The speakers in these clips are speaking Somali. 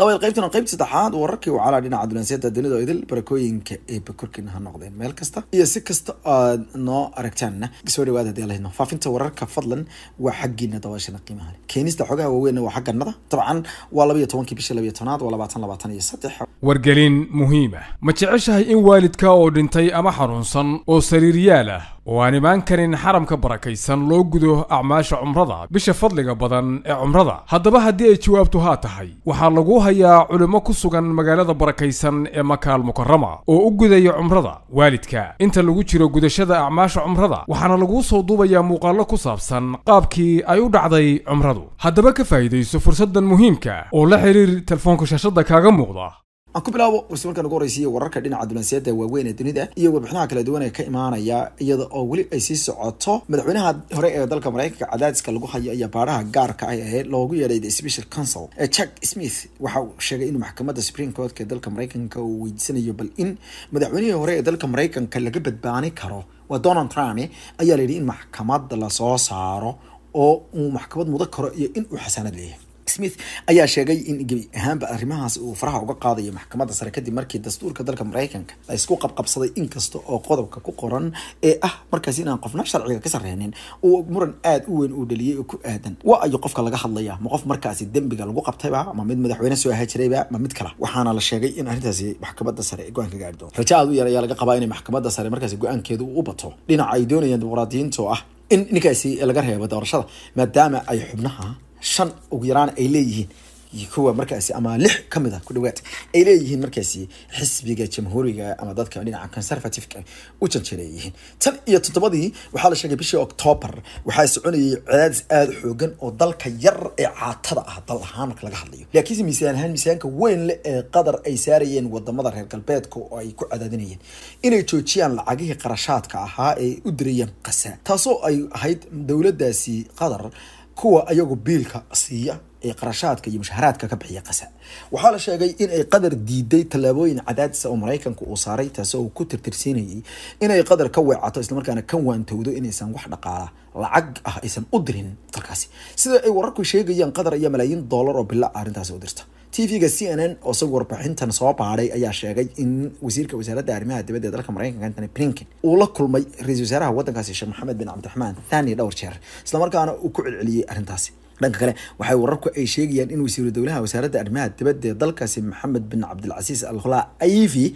dabayl qaybtan qaybta saddexaad wararkii wacaalaa dhinaca duleensiyada dunida idil barakooyinka eeba korkiina ha noqdeen meel kasta iyo si kasta aad noo aragtaanna soo dhawaad hadii ala faafinta wararka fadlan waa xaggiina dabaashana qiimaha leh keenista xogaha waaweynna waa xagganada dabcan waa labiyo tobankii bishii labaiyo tobnaad waa labaatan labaatan iyo saddex wargelin muhiima ma jeceshahay in waalidka oo dhintay ama xanuunsan oo sariiryaal ah oo aan imaan karin xaramka barakaysan loo gudo acmaasha cumrada bisha fadliga badan ee cumrada haddaba haddii ay jawaabtu haa tahay waxaa lagu hayaa culimmo ku sugan magaalada barakaysan ee makaal mukarama oo u gudaya cumrada waalidka inta lagu jiro gudashada acmaasha cumrada waxaana laguu soo duubayaa muuqaallo ku saabsan qaabkii ay u dhacday cumradu haddaba ka faa'iidayso fursaddan muhiimka ah oo la xidhiir telefoonka shaashadda kaaga muuqda aan ku bilaabo warsi ugu horeysiiya wararka dhinaca dulanseeda waaweyn ee dunida iyo warbixinaha kala duwan ee ka imaanaya iyada oo weli ay sii socoto madaxweynaha hore ee dalka mareykanka cadaadiska lagu hayo ayaa baaraha gaarka ah ee loogu yeedhay the special council ee jack smith waxa uu sheegay inuu maxkamadda supreme courtka ee dalka mareykanka uu weydiisanayo bal in madaxweynihii hore ee dalka mareykanka laga badbaani karo waa donald trump ayaa la yidhi in maxkamadda lasoo saaro oo uu maxkamad mudan karo iyo in uu xasaanad leeyahay smith ayaa sheegay in gebi ahaanba arrimahaas uu faraha uga qaadayo maxkamadda sare kadib markii dastuurka dalka maraykanka la isku qabqabsaday inkasta oo qodobka ku qoran ee ah markaas inaan qofna sharciga ka sarreynin uu muran aada u weyn uu dhaliyey oo ku aadan waa ayo qofka laga hadlaya ma qof markaasi dembiga lagu qabtayba ma mid madaxweyne soo ahaa ma mid kala waxaana la sheegay in arrintaasi maxkamadda sare go-aan ka gaari u yar ayaa laga qabaa inay maxkamadda sare markaasi go-aankeedu u bato dhinac ay doonayaan dimuqraadiyiinta ah in ninkaasi laga reebo doorashada maadaama ay xubnaha shan ugu yaraan ay leeyihiin kuwa markaasi ama lix ka mid a ah ku dhawaad ay leeyihiin markaasi xisbiga jamhuuriga ama dadka dhinaca conservativeka u janjareeyihiin tan iyo toddobadii waxaa la sheegay bishii octoobar waxaa soconayay cadaadis aada xoogan oo dalka yar ee caatada ah dal ahaan marka laga hadlayo laakiinse miisaan ahaan miisaanka weyn le ee qadar ay saarayeen wadamada reer galbeedka oo ay ku cadaadinayeen inay joojiyaan lacagihii qarashaadka ahaa ee u dirayeen qasa taasoo ay ahayd dowladaasi qadar kuwa ayagu biilka siiya ee qarashaadka iyo mushaharaadka ka bixiya kasa waxaa la sheegay inay qadar diiday tallaabooyin cadaadisa oo maraykanka uu saaray taasi oo ku tirtirsiinayay inay qadar ka weecato islamarkaana ka waantowdo inaysan wax dhaqaala lacag ah aysan u dirin dalkaasi sida ay wararku sheegayaan qadar ayaa malaayiin doolar oo bila arrintaasi u dirta tvga c n n oo isagu warbixintan soo baadhay ayaa sheegay in wasiirka wasaaradda arrimaha dibadda ee dalka maraykanka antony blinkin uu la kulmay ra-isul wasaaraha waddankaasi sheekh maxamed bin cabdiraxmaan thani dhowr jeer islamarkaana uu ku celceliyey arrintaasi dhanka kale waxay wararku ay sheegayaan in wasiiru dowlaha wasaaradda arrimaha dibadda ee dalkaasi maxamed bin cabdilcasiis al khulaa aifi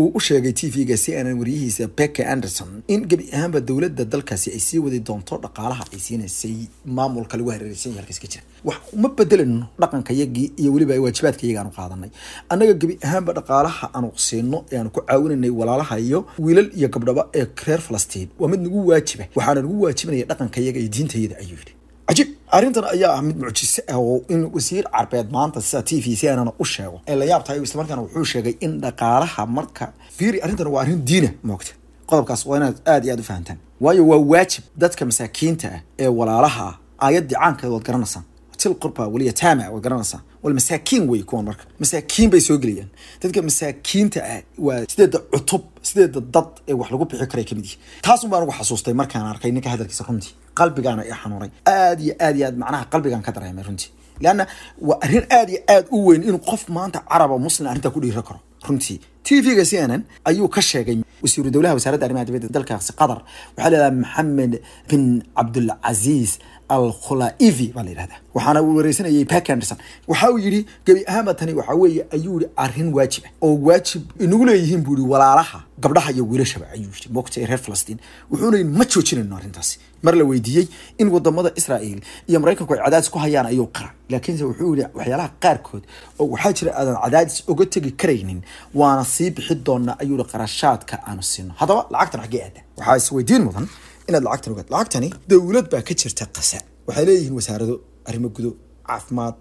uu u sheegay t v-ga c n n wariyihiisa beke anderson in gebi ahaanba dowladda dalkaasi ay sii wadi doonto dhaqaalaha ay siinaysay maamulka lagu hareereysan yahay halkaas ka jira wax uma bedelino dhaqanka yagii iyo weliba waajibaadka iyaga qaadanay annaga gebi ahaanba dhaqaalaha aanu siino ee aanu ku caawinanay walaalaha iyo wiilal iyo gabdhaba ee reer falastiin waa mid nagu waajiba waxaana nagu waajibinaya dhaqanka yaga iyo diintayada ayuu yidhi cajiib arrintan ayaa ah mid mucjise ah oo in wasiir carbeed maanta sida t v c nna u sheego ee la yaab tahay islamarkaana wuxuu sheegay in dhaqaalaha marka fiiri arrintan waa arrin diina ah, moogta qodobkaas waa inaad aada iyo aad u fahamtaan waayo waa waajib dadka masaakiinta ah ee walaalaha ah aayadii caankeed garanaysaan til qurba waliyataama waa garanaysaa wal masaakiin wey kuwan marka masaakiin bay soo gelayaan dadka masaakiinta ah waa sideeda cutub sideeda dad ee wax lagu bixi karay kamid yihi taasun baa anugu xasuustay markaan arkay ninka hadalkiisa runtii qalbigaana i xanuunay aad iyo aad iyo aad macnaha qalbigaan ka dareemay runtii leanna waa arrin aad iyo aad u weyn inuu qof maanta caraba muslim arrintaa ku dhiira karo runtii t v-ga c n n ayuu ka sheegay wasiiru dowlaha wasaaradda arrimaha dibadda dalkaasi qatar waxaa leedahay maxamed bin cabdulcaziis alkhulaivi baa la yidhahdaa waxaana uu wareysanayay pack anderson waxa uu yidhi gebi ahaanba tani waxa weeye ayuu yihi arrin waajib ah oo waajib inagu leeyihiin buu yihi walaalaha gabdhaha iyo wiilashaba ayuu yidhi moogta ee reer falastiin wuxuuna yidhi ma joojinayno arrintaasi mar la weydiiyey in wadamada israa'iil iyo maraykanku ay cadaadis ku hayaan ayuu qara laakiinse wuxuu yihi waxyaalaha qaarkood oo waxaa jira aadan cadaadis oga tegi karaynin waana sii bixi doonaa ayuu yihi qarashaadka aanu siino haddaba lacagtan xaggee aada waxaa isweydiin mudan inaad lacagtan ogaad lacagtani dowlad baa ka jirta qasa waxay leeyihiin wasaarado arrimo gudo caafimaad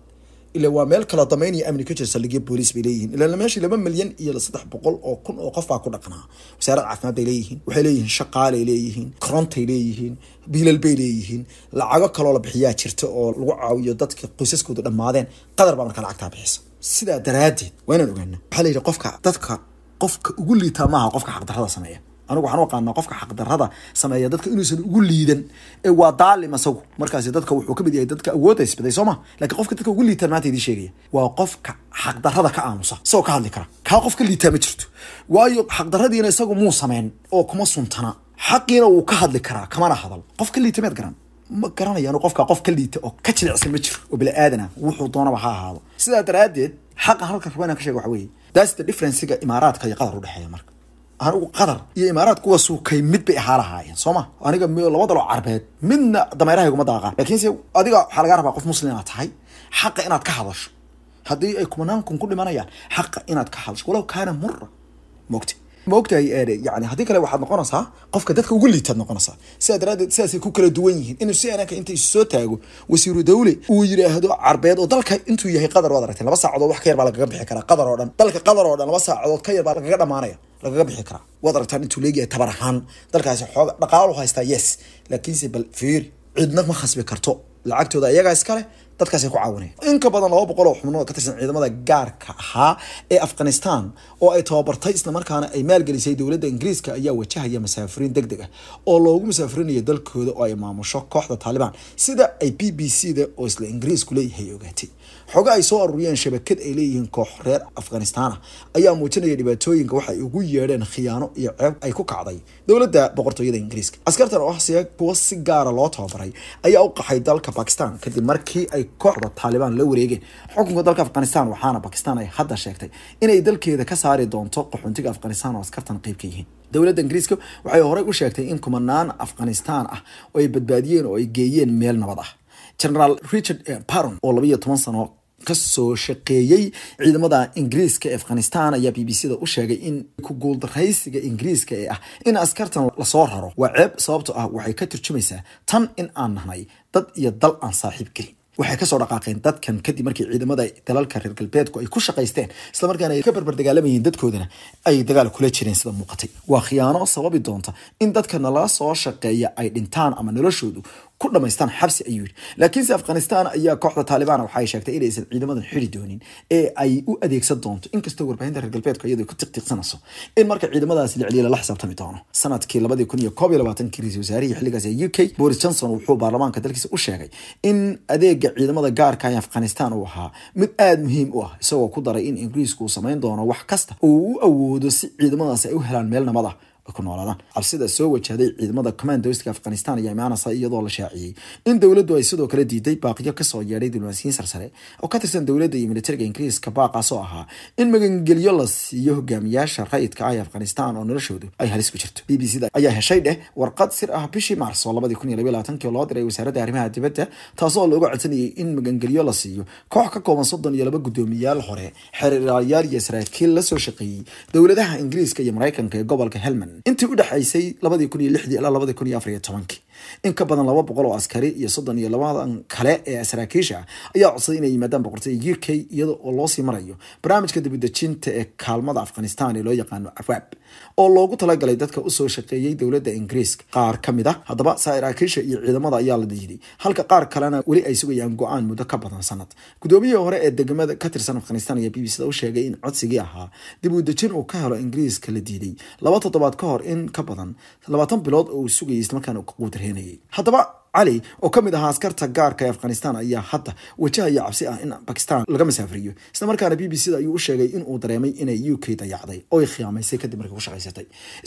ila waa meel kala damayn iyo amni ka jira saldhigyo booliis bay leeyihiin ilaa meeshii laba milyan iyo saddex boqol oo kun oo qof ku dhaqnaa wasaarad caafimaad bay leeyihiin waxay leeyihiin shaqaalay leeyihiin korontay leeyihiin biilal bay leeyihiin lacago kaloo la bixiyaa jirta oo lagu caawiyo dadka qoysaskooda dhammaadeen qadar baa marka lacagtaa bixisa sidaa daraaddeed waa inaan ogaana waxaa la yidhi qofka dadka qofka ugu liitaa maaha qofka xaqdarada sameeya anigu waxaan u aqaanaa qofka xaqdarada sameeya dadka inuusan ugu liidan ee waa daalim asagu markaasi dadka wuxuu kamid yahay dadka awoodda isbaday soo ma laakiin qofka dadka ugu liitaan maanta idin sheegaya waa qofka xaqdarada ka aamusa isagoo ka hadli kara kaa qof liitaa ma jirto waayo xaqdaradiina isagu muu sameyn oo kuma suntana xaqiina wuu ka hadli karaa kamana hadal qof ka liitameed garan ma garanayo anu qofka liita oo ka jilicsan ma jiro oo bini aadana wuxuu doonaba ha ahaado sidaa daraadeed xaqa halkan raba inaan ka shega waxa weeye daasta differencega imaaraadka iyo qadar udhexeeya marka anigu qatar iyo imaaraad kuwa suukay mid bay ahaa lahaayeen soo ma aniga labadaloo carabeed midna dameerahaguma daaqaan laakiinse adiga waxaa lagaa rabaa qof muslim inaad tahay xaqa inaad ka hadasho haddii ay kumanaankan ku dhimanayaan xaqa inaad ka hadasho walow kaana mura mogta maogtahay yani haddii kale waxaad noqonaysaa qofka dadka ugu liitaad noqonaysaa sidaa daraaddeed sidaasay ku kala duwan yihiin inuu si anaanka inta soo taago wasiiru dawle uu yidhaahdo carbeed oo dalka intuu yahay qadar waad aragteen laba saacadood wax ka yar baa lagaga bixi karaa qadar oo dhan dalka qadar oo dhan laba saacadood ka yar baa lagaga dhamaanaya lagaga bixi karaa waad aragtaan intuu leegyahay tabar ahaan dalkaasi xooga dhaqaalo haystaa yes laakiinse bal fiir cidna ma khasbi karto lacagtooda ayagaa leh dadkaasay ku caawinaya in badan laba boqol oo xubnood ka tirsan ciidamada gaarka ahaa ee afghanistan oo ay tababartay islamarkaana ay maalgelisay dowladda ingiriiska ayaa wajahaya masaafiriin deg deg ah oo loogu masaafirinayo dalkooda oo ay maamusho kooxda taalibaan sida ay b b c da oo isla ingiriisku leeyahay ogaatay xoge ay soo aruuriyeen shabakad ay leeyihiin koox reer afghanistan ah, ayaa muujinaya dhibaatooyinka waxay ugu yeedheen khiyaano iyo ceeb ay ku kacday dowladda boqortooyada ingiriiska askartan oo ah siya si gaara loo tababaray ayaa u qaxay dalka bakistan kadib markii ay kooxda taalibaan la wareegeen xukunka dalka afghanistan waxaana bakistan ay hadda sheegtay inay dalkeeda ka saari doonto qaxoontiga afghanistan oo askartan qeyb ka yihiin dowladda ingiriiska waxay horey u sheegtay in kumanaan afghanistan ah oo ay badbaadiyeen oo ay geeyeen meel nabad ah generaal richard paron oo labaiyo toban sano kasoo shaqeeyey ciidamada ingiriiska ee afghanistan ayaa b b c da u sheegay in ku guuldaraysiga ingiriiska ee ah in askartan lasoo raro waa ceeb sababto ah waxay ka turjumaysaa tan in aan nahnay dad iyo dal aan saaxiib gelin waxay kasoo dhaqaaqeen dadkan kadib markii ciidamada dalalka reer galbeedku ay ku shaqaysteen islamarkaana ay ka barbardagaalamayeen dadkoodana ay dagaal kula jireen sida muuqatay waa khiyaano sababi doonta in dadka nala soo shaqeeya ay dhintaan ama noloshoodu ku dhamaystaan xabsi ayuu yidhi laakiinse afghanistan ayaa kooxda taalibaana waxay sheegtay inaysan ciidamadan xiri doonin ee ay u adeegsan doonto inkastoo warbahinta reer galbeedku iyadu ku tiqtiqsanayso in marka ciidamadaas licliila la xisaabtami doono sanadkii labadii kun iyo koob iyo labaatanki ra-iisul wasaarihii xilligaas ee u k boris johnson wuxuu baarlamaanka dalkiisa u sheegay in adeega ciidamada gaarka ah ee afghanistan uu ahaa mid aada muhiim u ah isagoo ku daray in ingiriisku uu samayn doono wax kasta oo u awoodo si ciidamadaas ay u helaan meel nabad ah ku noolaadaan cabsida soo wajahday ciidamada commandoska afghanistan iyo imaanasa iyadoo la shaaciyey in dowladdu ay sidoo kale diiday baaqiyo kasoo yeedhay diblomaasiyiin sarsare oo ka tirsan dowladda iyo militariga ingiriiska baaqaas oo ahaa in magangelyo la siiyo hogaamiyaasha rayidka ah ee afghanistan oo noloshoodu ay halis ku jirto b b c da ayaa heshay dheh warqad sir ah bishii marso labadii kun iyo labaiy labaatanki loo diray wasaaradda arrimaha dibadda taasoo looga codsanayay in magangelyo la siiyo koox ka kooban soddon iyo laba guddoomiyaal hore xeeriraalayaal iyo saraakiil la soo shaqeeyey dowladaha ingiriiska iyo maraykanka ee gobolka helmand intii u dhexaysay labadii kun iyo lixdii ilaa labadii kun iyo afar iyo tobankii in ka badan laba boqol oo askari iyo soddon iyo labadan kale ee saraakiisha ayaa codsaday inay yimaadaan boqortooda u k iyada oo loosii marayo barnaamijka dibudejinta ee kaalmada afghanistan ee loo yaqaano arab oo loogu talagalay dadka usoo shaqeeyey dowladda ingiriiska qaar ka mid ah haddaba saraakiisha iyo ciidamada ayaa la diiday halka qaar kalena weli ay sugayaan go-aan muddo ka badan sanad gudoomiyihii hore ee degmada ka tirsan afghanistan ayaa b b c u sheegay in codsigii ahaa dibudejin uu ka helo ingiriiska la diiday laba toddobaad ka hor in ka badan labaatan bilood oo uu sugayay islamarkaana quudarhe keenayay haddaba cali oo kamid ahaa askarta gaarka ee afghanistan ayaa hadda wajahaya cabsi ah in bakistan laga masaafriyo isla markaana b b c da ayuu u inuu dareemay inay u k dayacday oo ay khiyaamaysay kadib markii ku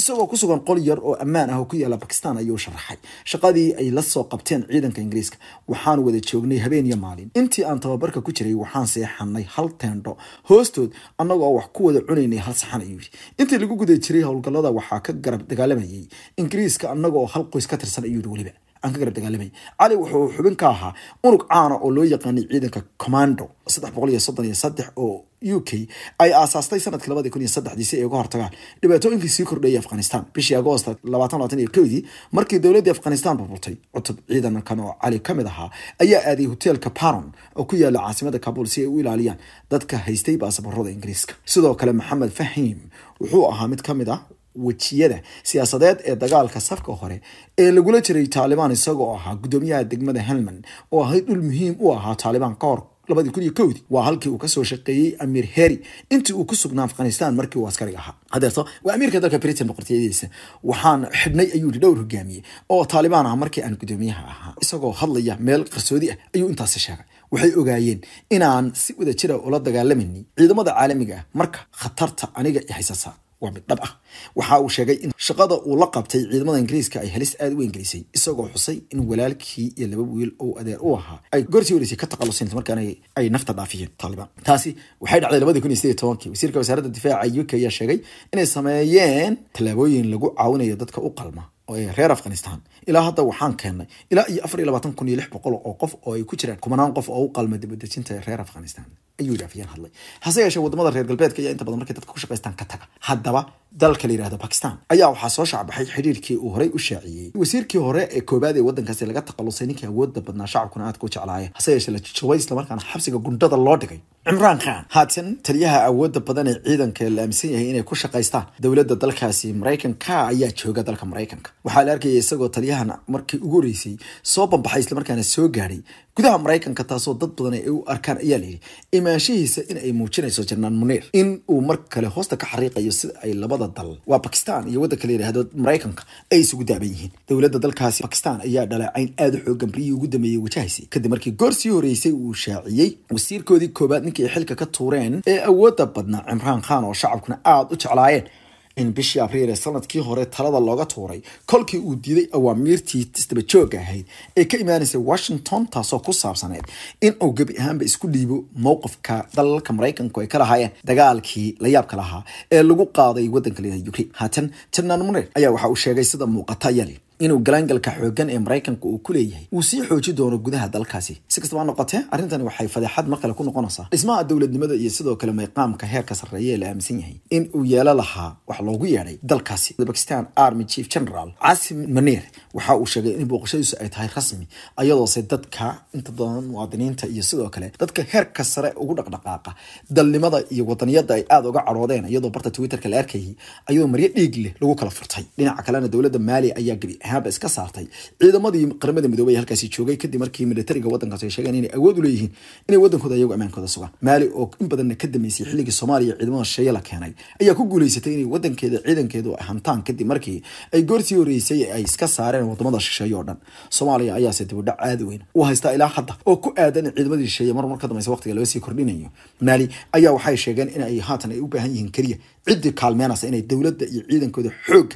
isagoo kusugan qol yar oo ammaan ah oo ku yaala bakistan ayuu sharaxay shaqadii ay lasoo qabteen ciidanka ingiriiska waxaan wada joognay habeen iyo maalin intii aan tababarka ku jiray waxaan seexanay hal teendho hoostood annagoo wax ku wada cunaynay hal saxan ayuu yidhi intii lagu guda jiray howlgallada waxaa ka garab dagaalamayay ingiriiska annagoo hal qoys ka tirsan ayuu yidhi weliba aan ka garab dagaalamay cali wuxuu xubin ka ahaa unug caana oo loo yaqaanay ciidanka commando saddex boqol iyo soddon iyo saddex oo u k ay aasaastay sanadkii labadi kun iyo saddexdii si ay uga hortagaan dhibaatooyinkii sii kordhayay afghanistan bishii agoost labaatan labaatan iyo kowdii markii dowladdii afghanistan burburtay cutub ciidankan oo cali ka mid ahaa ayaa aaday hoteelka paron oo ku yaala caasimada kabuul si ay u ilaaliyaan dadka haystay baasaboorada ingiriiska sidoo kale maxamed fahim wuxuu ahaa mid ka mid ah wejiyada siyaasadeed ee dagaalka safka hore ee lagula jiray taalibaan isagoo ahaa gudoomiyaha degmada helman oo ahayd dhul muhiim u ahaa taalibaan ka hor labadii kun iyo kowdii waa halkii uu kasoo shaqeeyey amiir heri intii uu ku sugnaa afghanistan markii uu askariga ahaa hadeerto waa amiirka dalka britain boqortooyadiisa waxaan xidhnay ayuu yidhi dhowr hogaamiye oo taalibaan ah markii aan gudoomiyaha ahaa isagoo hadlaya meel qarsoodi ah ayuu intaasi sheegay waxay ogaayeen inaan si wada jira ah ula dagaalamaynin ciidamada caalamiga ah marka khatarta aniga haysasa waa mid dhab ah waxa uu sheegay in shaqada uu la qabtay ciidamada ingiriiska ay halis aada weyn gelisay isagoo xusay in walaalkii iyo laba wiil oo adeer u ahaa ay goortii horeysay ka takhaluseen islamarkaana ay nafta dhaafiyeen taalibaan taasi waxay dhacday labadii kun iyo sidii tobankii wasiirka wasaaradda difaaca u k ayaa sheegay inay sameeyeen tallaabooyin lagu caawinayo dadka u qalma ee reer afghanistan ilaa hadda waxaan keenay ilaa iyo afar iyo labaatan kun iyo lix boqol oo qof oo ay ku jiraan kumanaan qof oo u qalma dibadejinta reer afghanistan ayuu dhaafiyeen hadlay hase yeeshee wadamada reer galbeedka ayaa inta badan markay dadka ku shaqaystaan ka taga haddaba dalka la yihahdo bakistan ayaa waxaa soo shacbaxay xiriirkii uu horey u shaaciyey wasiirkii hore ee koobaad ee wadankaasi laga taqalusay ninkii awoodda badnaa shacabkuna aadka u jeclaayeen hase yeeshee la jajabay islamarkaana xabsiga gundhada loo dhigay cimraan khan haatan taliyaha awoodda badan ee ciidanka la aaminsan yahay inay ku shaqaystaan dowladda dalkaasi maraykanka ayaa jooga dalka maraykanka waxaa la arkaya isagoo taliyahan markii ugu horeysay soo bambaxay islamarkaana soo gaadhay gudaha maraykanka taasoo dad badan ay u arkaan ayaa layidhi imaanshihiisa in ay muujinayso janaan muniir in uu mar kale hoosta ka xariiqayo sida ay labada dal waa bakistan iyo waddanka la yidhaahdo maraykanka ay isugu daaban yihiin dowladda dalkaasi bakistan ayaa dhaleecayn aada u xoogan ugu dambeeyey wajahaysay kadib markii goor sii horeysay uu shaaciyey wasiirkoodii koobaad ninkii xilka ka tuureen ee awoodda badnaa cimraan khan oo shacabkuna aada u jeclaayeen in bishii abriil ee sanadkii hore talada looga tuuray kolkii uu diiday awaamiirtii isdabajooga ahayd ee ka imaanaysay washington taasoo ku saabsaneyd in uu gebi ahaanba isku dhiibo mowqifka dalalka maraykanku ay ka lahaayeen dagaalkii la yaabka lahaa ee lagu qaaday waddanka ukraine haatan janaan muner ayaa waxa uu sheegay sida muuqata yali inuu galaangalka xoogan ee maraykanka uu ku leeyahay uu sii xooji doono gudaha dalkaasi si kastaba noqotee arrintani waxay fadeexad mar kale ku noqonaysaa dhismaha dowladnimada iyo sidoo kale mayqaamka heerka sarreeye la aaminsan yahay in uu yeelo lahaa wax loogu yeedhay dalkaasi bakistan army chief general casim maneer waxa uu sheegay in booqashadiisu ay tahay rasmi ayadoose dadka inta badan muwaadiniinta iyo sidoo kale dadka heerka sare ugu dhaqdhaqaaqa dalnimada iyo wadaniyada ay aada uga caroodeen iyadoo barta twitterka la arkayay ayadoo maryo dhiig leh lagu kala furtay dhinaca kalena dowladda maali ayaa gebi ahaan xaaba iska saartay ciidamadii qaramada midoobey halkaasi joogay kadib markii militariga wadankaas ay sheegeen inay awood u leeyihiin inay wadankooda iyagu ammaankoda sugaan maali oo in badanna ka dambeysay xilligii soomaaliya ciidamada sheeye la keenay ayaa ku guuleysatay inay wadankeeda ciidankeedu hantaan kadib markii ay goorsii horeysay ay iska saareen wadamada shisheeye oo dhan soomaaliya ayaase dibidhac aada weyn u haystaa ilaa hadda oo ku aadan ciidamadii shisheeye mar ka dambeysa waqtiga laga sii kordhinayo maali ayaa waxay sheegeen inay haatan ay u baahan yihiin keliya ciddii kaalmeenaysa inay dowladda iyo ciidankooda xoog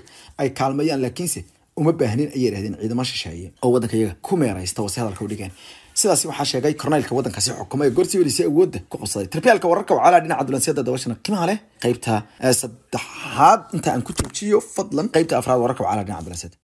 ay kaalmeeyaan laakiinse uma baahnin ayay dhahdeen ciidamo shisheeye oo waddanka iyaga ku meeraysta oo si hadalka u dhigeen sidaasi waxaa sheegay korneylka waddankaasi xukumay gorsii welise awoodda ku qabsaday tarbiyaalka wararka wacaalaa dhinaca dulansyada dabashana kimaa leh qaybta eh, saddexaad inta aan ku joojiyo fadlan qaybta afraad wararka wacaalaa dhinaca dulansyada